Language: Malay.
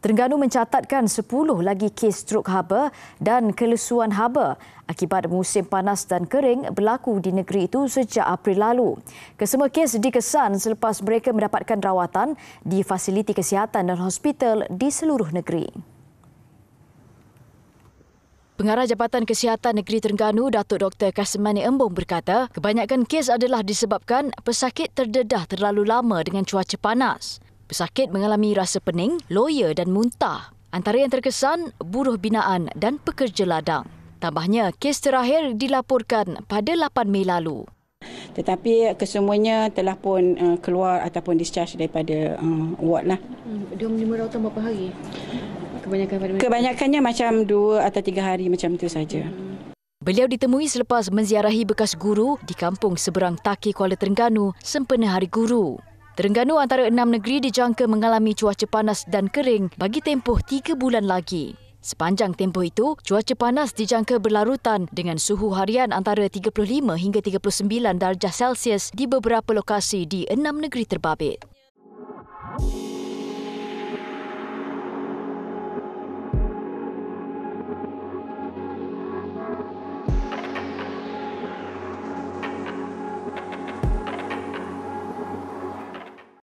Terengganu mencatatkan 10 lagi kes struk haba dan kelesuan haba akibat musim panas dan kering berlaku di negeri itu sejak April lalu. Kesemua kes dikesan selepas mereka mendapatkan rawatan di fasiliti kesihatan dan hospital di seluruh negeri. Pengarah Jabatan Kesihatan Negeri Terengganu, Datuk Dr. Kasmani Embong berkata, kebanyakan kes adalah disebabkan pesakit terdedah terlalu lama dengan cuaca panas. Pesakit mengalami rasa pening, loya dan muntah. Antara yang terkesan, buruh binaan dan pekerja ladang. Tambahnya, kes terakhir dilaporkan pada 8 Mei lalu. Tetapi kesemuanya telah pun eh, keluar ataupun discharge daripada uh, ward lah. Hmm, dia menerima rawatan berapa hari? Kebanyakan pada Kebanyakannya macam dua atau tiga hari macam itu saja. Beliau ditemui selepas menziarahi bekas guru di kampung seberang Taki Kuala Terengganu sempena Hari Guru. Terengganu antara enam negeri dijangka mengalami cuaca panas dan kering bagi tempoh tiga bulan lagi. Sepanjang tempoh itu, cuaca panas dijangka berlarutan dengan suhu harian antara 35 hingga 39 darjah Celsius di beberapa lokasi di enam negeri terbabit.